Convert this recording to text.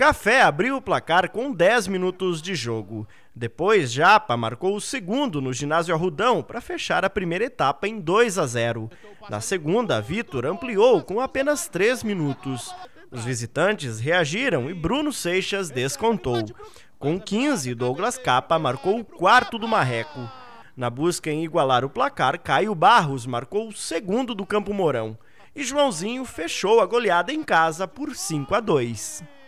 Café abriu o placar com 10 minutos de jogo. Depois, Japa marcou o segundo no ginásio Arrudão para fechar a primeira etapa em 2 a 0. Na segunda, Vitor ampliou com apenas 3 minutos. Os visitantes reagiram e Bruno Seixas descontou. Com 15, Douglas Capa marcou o quarto do Marreco. Na busca em igualar o placar, Caio Barros marcou o segundo do Campo Mourão. E Joãozinho fechou a goleada em casa por 5 a 2.